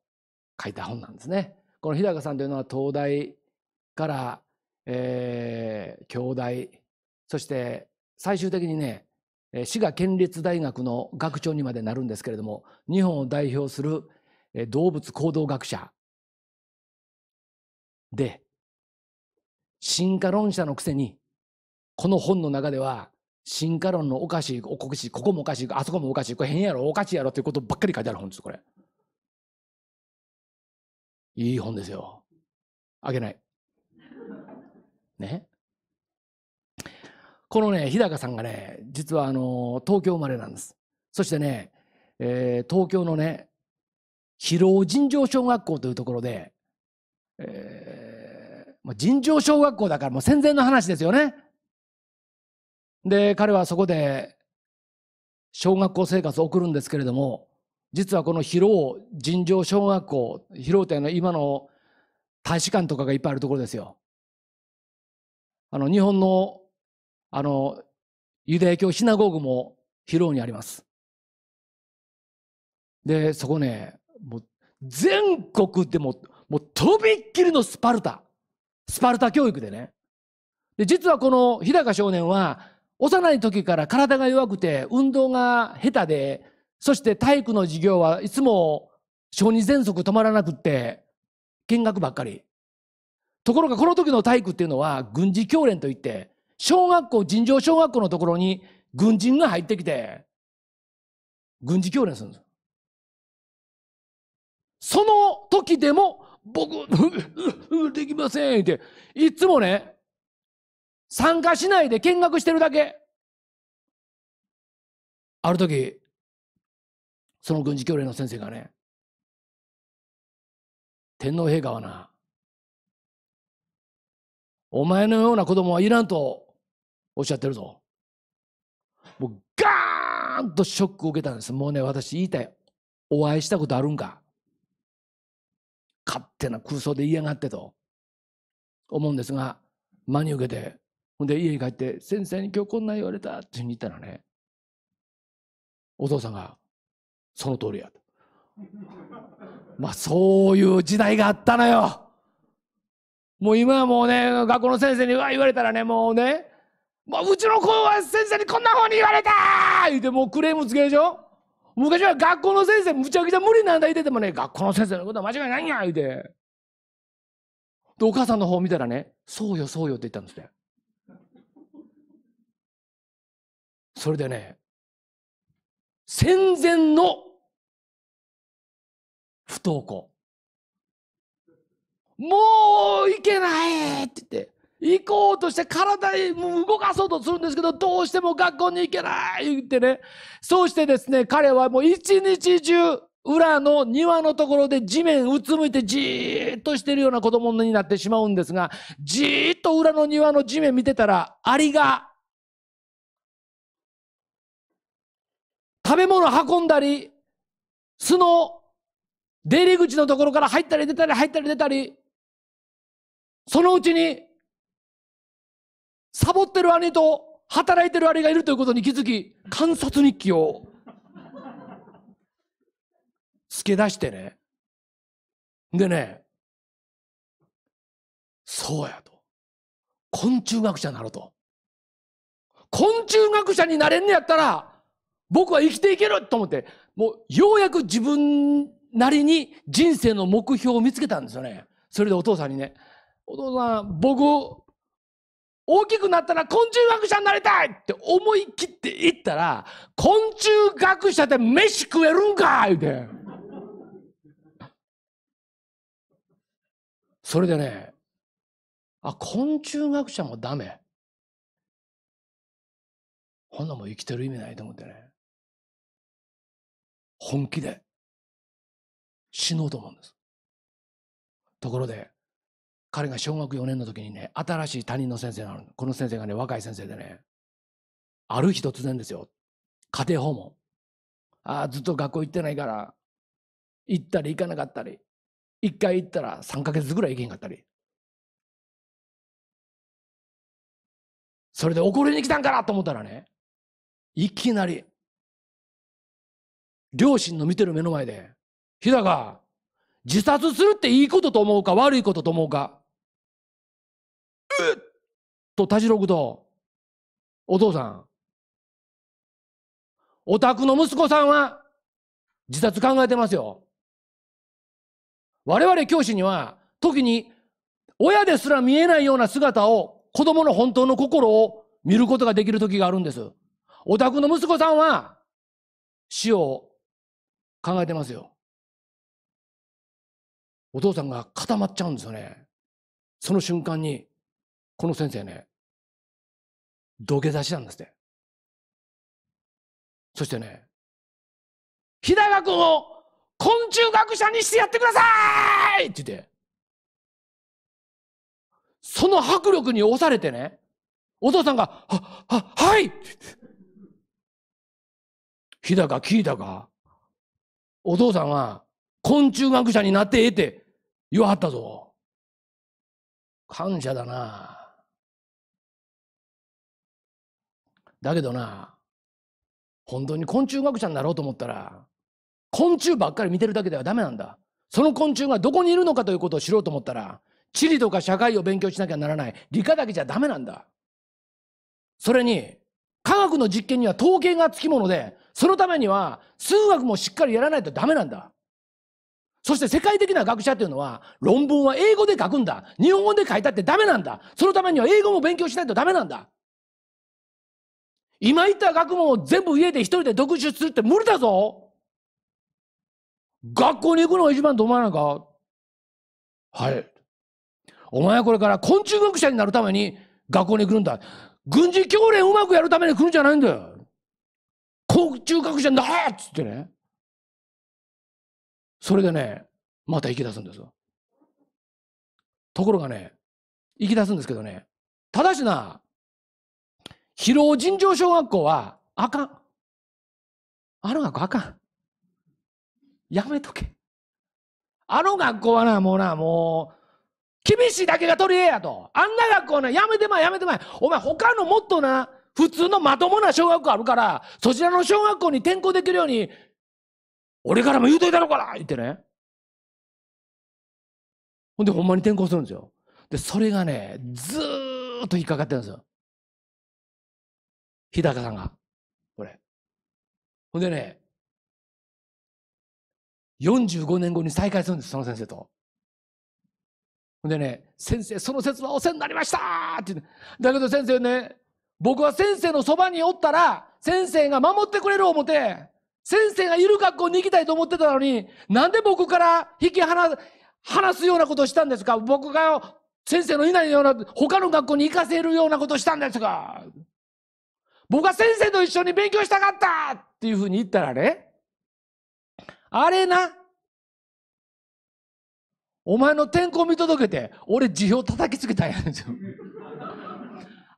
書いた本なんですね。この日高さんというのは東大から、えー、京大、そして最終的にね滋賀県立大学の学長にまでなるんですけれども日本を代表する動物行動学者で進化論者のくせにこの本の中では進化論のおかしいおくしいここもおかしいあそこもおかしいこれ変やろおかしいやろということばっかり書いてある本ですこれいい本ですよあげないねこのね日高さんがね実はあの東京生まれなんですそしてね、えー、東京のね広尾尋常小学校というところで、えー、まあ、尋常小学校だからもう戦前の話ですよねで彼はそこで小学校生活を送るんですけれども実はこの広尾尋常小学校広尾というのは今の大使館とかがいっぱいあるところですよあの日本のあの、ユダヤ教シナゴーグも広尾にあります。で、そこね、もう全国でも、もうとびっきりのスパルタ。スパルタ教育でね。で、実はこの日高少年は、幼い時から体が弱くて、運動が下手で、そして体育の授業はいつも小児喘息止まらなくって、見学ばっかり。ところがこの時の体育っていうのは軍事教練といって、小学校、尋常小学校のところに軍人が入ってきて、軍事教練するんです。その時でも、僕、できませんって、いつもね、参加しないで見学してるだけ。ある時、その軍事教練の先生がね、天皇陛下はな、お前のような子供はいらんとおっしゃってるぞ。もうガーンとショックを受けたんです。もうね、私言いたい。お会いしたことあるんか勝手な空想で嫌がってと思うんですが、真に受けて、ほんで家に帰って、先生に今日こんな言われたって言ったらね、お父さんが、その通りやと。まあそういう時代があったのよ。もう今はもうね、学校の先生に言われたらね、もうね、まあ、うちの子は先生にこんな風に言われた言うてもうクレームつけるでしょ昔は学校の先生むちゃくちゃ無理なんだ言うててもね、学校の先生のことは間違いないんや言うて。で、お母さんの方見たらね、そうよそうよって言ったんですね。それでね、戦前の不登校。もういけないって言って、行こうとして体を動かそうとするんですけど、どうしても学校に行けない言ってね。そうしてですね、彼はもう一日中、裏の庭のところで地面うつむいてじーっとしてるような子供になってしまうんですが、じーっと裏の庭の地面見てたら、アリが、食べ物運んだり、巣の出入り口のところから入ったり出たり入ったり出たり、そのうちにサボってる姉と働いてる姉がいるということに気づき、観察日記を付け出してね。でね、そうやと。昆虫学者になろうと。昆虫学者になれんのやったら、僕は生きていけると思って、もうようやく自分なりに人生の目標を見つけたんですよね。それでお父さんにね、お父さん、僕、大きくなったら昆虫学者になりたいって思い切って言ったら、昆虫学者で飯食えるんか言うて。それでね、あ、昆虫学者もダメ。ほんなもう生きてる意味ないと思ってね。本気で死のうと思うんです。ところで、彼が小学4年の時にね、新しい担任の先生があるこの先生がね、若い先生でね、ある日突然ですよ。家庭訪問。ああ、ずっと学校行ってないから、行ったり行かなかったり、一回行ったら3ヶ月ぐらい行けへんかったり。それで怒りに来たんかなと思ったらね、いきなり、両親の見てる目の前で、日高、自殺するっていいことと思うか悪いことと思うかと、田代くと、お父さん。お宅の息子さんは、自殺考えてますよ。我々教師には、時に、親ですら見えないような姿を、子供の本当の心を見ることができる時があるんです。お宅の息子さんは、死を考えてますよ。お父さんが固まっちゃうんですよね。その瞬間に、この先生ね、土下座したんですね。そしてね、日高君を昆虫学者にしてやってくださいって言って、その迫力に押されてね、お父さんが、は、は、はい日高聞いたかお父さんは昆虫学者になってええって言わはったぞ。感謝だな。だけどな、本当に昆虫学者になろうと思ったら、昆虫ばっかり見てるだけではダメなんだ。その昆虫がどこにいるのかということを知ろうと思ったら、地理とか社会を勉強しなきゃならない。理科だけじゃダメなんだ。それに、科学の実験には統計がつきもので、そのためには数学もしっかりやらないとダメなんだ。そして世界的な学者というのは、論文は英語で書くんだ。日本語で書いたってダメなんだ。そのためには英語も勉強しないとダメなんだ。今言った学問を全部家で一人で独立するって無理だぞ学校に行くのが一番と思わなんかはい。お前はこれから昆虫学者になるために学校に来るんだ。軍事教練うまくやるために来るんじゃないんだよ。昆虫学者になっつってね。それでね、また行き出すんですよ。ところがね、行き出すんですけどね、ただしな、広尾尋常小学校は、あかん。あの学校あかん。やめとけ。あの学校はな、もうな、もう、厳しいだけが取り柄やと。あんな学校な、やめてまい、やめてまい。お前、他のもっとな、普通のまともな小学校あるから、そちらの小学校に転校できるように、俺からも言うといたのかな言ってね。ほんで、ほんまに転校するんですよ。で、それがね、ずーっと引っかかってるんですよ。日高さんが。これ。ほんでね、45年後に再会するんです、その先生と。ほんでね、先生、その説はお世話になりましたってって。だけど先生ね、僕は先生のそばにおったら、先生が守ってくれる思て、先生がいる学校に行きたいと思ってたのに、なんで僕から引き離すようなことをしたんですか僕が先生のいないような、他の学校に行かせるようなことをしたんですか僕は先生と一緒に勉強したかったっていうふうに言ったらね、あれな、お前の天候見届けて、俺辞表叩きつけたんやんですよ。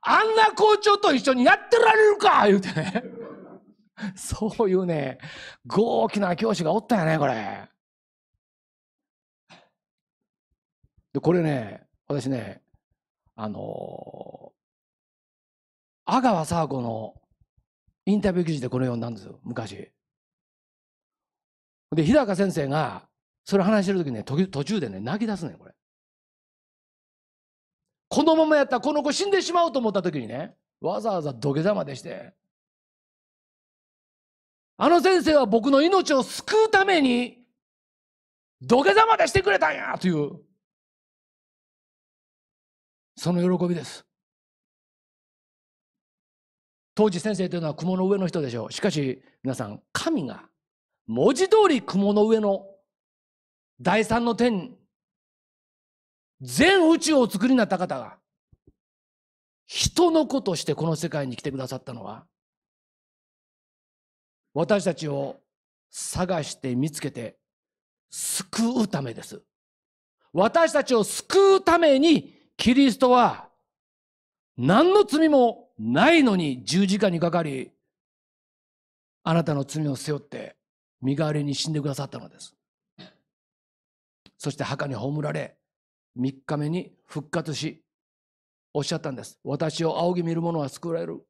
あんな校長と一緒にやってられるか言うてね。そういうね、豪気な教師がおったんやね、これ。で、これね、私ね、あの阿川佐和子のインタビュー記事でこのようになるんですよ、昔。で、日高先生が、それ話してる時にね、途中でね、泣き出すね、これ。このままやったらこの子死んでしまうと思った時にね、わざわざ土下座までして、あの先生は僕の命を救うために、土下座までしてくれたんやという、その喜びです。当時先生というのは雲の上の人でしょう。しかし皆さん、神が文字通り雲の上の第三の天、全宇宙を作りになった方が、人の子としてこの世界に来てくださったのは、私たちを探して見つけて救うためです。私たちを救うために、キリストは何の罪もないのに十字架にかかり、あなたの罪を背負って、身代わりに死んでくださったのです。そして墓に葬られ、3日目に復活し、おっしゃったんです。私を仰ぎ見る者は救われる。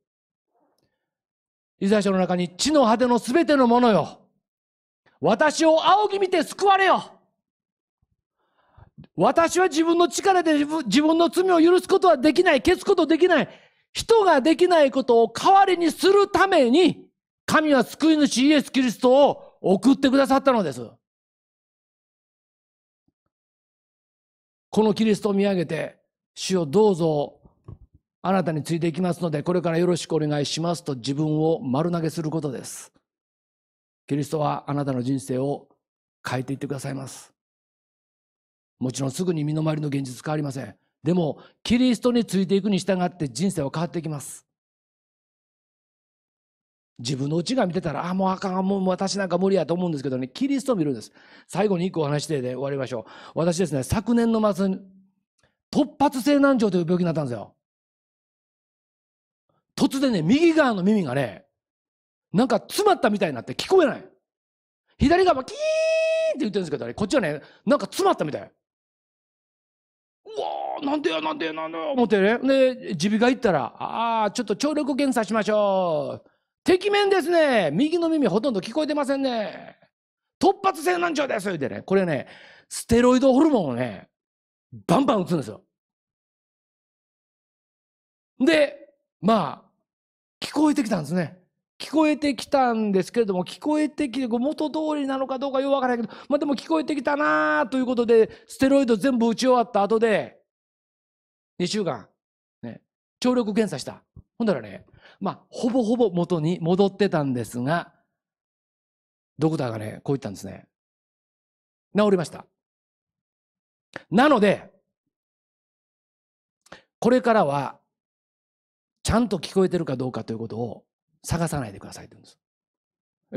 イザヤ書の中に、地の果てのすべてのものよ。私を仰ぎ見て救われよ。私は自分の力で自分の罪を許すことはできない、消すことできない。人ができないことを代わりにするために、神は救い主イエス・キリストを送ってくださったのです。このキリストを見上げて、主をどうぞ、あなたについていきますので、これからよろしくお願いしますと自分を丸投げすることです。キリストはあなたの人生を変えていってくださいます。もちろんすぐに身の回りの現実変わりません。でも、キリストについていくに従って人生は変わっていきます。自分の内側見てたら、あ、もうあかん、もう私なんか無理やと思うんですけどね、キリストを見るんです。最後に一個お話してで終わりましょう。私ですね、昨年の末、突発性難聴という病気になったんですよ。突然ね、右側の耳がね、なんか詰まったみたいになって聞こえない。左側、キーンって言ってるんですけどね、こっちはね、なんか詰まったみたい。なんでやなんでやなんでや思ってね。で、耳鼻科行ったら、ああ、ちょっと聴力検査しましょう。てきめんですね。右の耳ほとんど聞こえてませんね。突発性難聴です。でね、これね、ステロイドホルモンをね、バンバン打つんですよ。で、まあ、聞こえてきたんですね。聞こえてきたんですけれども、聞こえてきて、元通りなのかどうかよくわからないけど、まあでも聞こえてきたなということで、ステロイド全部打ち終わった後で、2週間、ね、聴力検査した。ほんだらね、まあ、ほぼほぼ元に戻ってたんですが、ドクターがね、こう言ったんですね。治りました。なので、これからは、ちゃんと聞こえてるかどうかということを探さないでくださいって言うんです。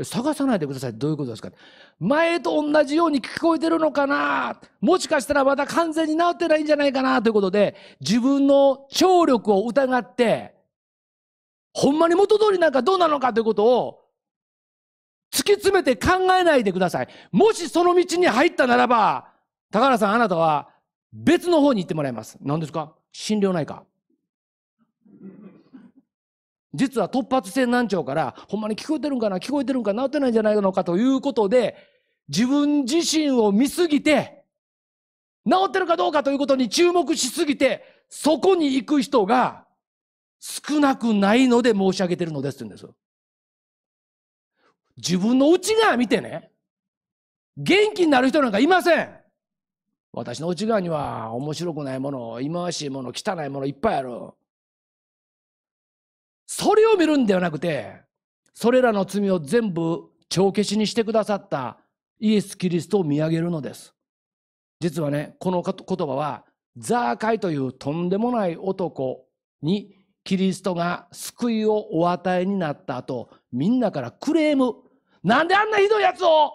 探さないでくださいどういうことですか前と同じように聞こえてるのかなもしかしたらまた完全に治ってないんじゃないかなということで自分の聴力を疑ってほんまに元通りなんかどうなのかということを突き詰めて考えないでくださいもしその道に入ったならば高原さんあなたは別の方に行ってもらいます何ですか心療内科実は突発性難聴からほんまに聞こえてるんかな聞こえてるんか治ってないんじゃないのかということで自分自身を見すぎて治ってるかどうかということに注目しすぎてそこに行く人が少なくないので申し上げてるのですって言うんです。自分の内側見てね元気になる人なんかいません私の内側には面白くないもの忌まわしいもの汚いものいっぱいあるそれを見るんではなくて、それらの罪を全部帳消しにしてくださったイエス・キリストを見上げるのです。実はね、この言葉は、ザーカイというとんでもない男にキリストが救いをお与えになった後、みんなからクレーム。なんであんなひどいやつを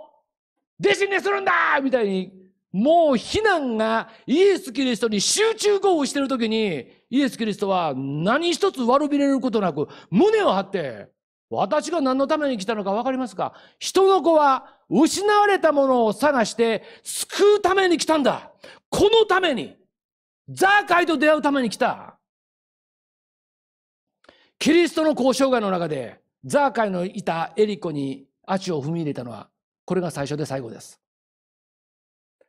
弟子にするんだみたいに、もう非難がイエス・キリストに集中豪雨してる時に、イエス・キリストは何一つ悪びれることなく胸を張って、私が何のために来たのかわかりますか人の子は失われたものを探して救うために来たんだ。このために。ザーカイと出会うために来た。キリストの交渉外の中で、ザーカイのいたエリコに足を踏み入れたのは、これが最初で最後です。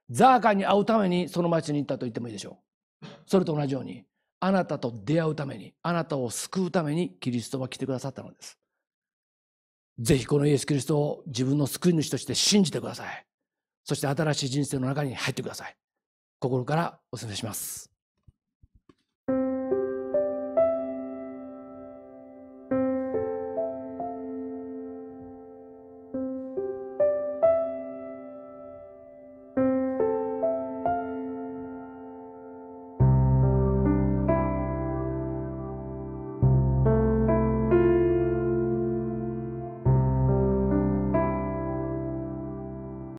ザーカイに会うためにその町に行ったと言ってもいいでしょう。それと同じように、あなたと出会うために、あなたを救うためにキリストは来てくださったのです。ぜひこのイエス・キリストを自分の救い主として信じてください。そして新しい人生の中に入ってください。心からお勧めします。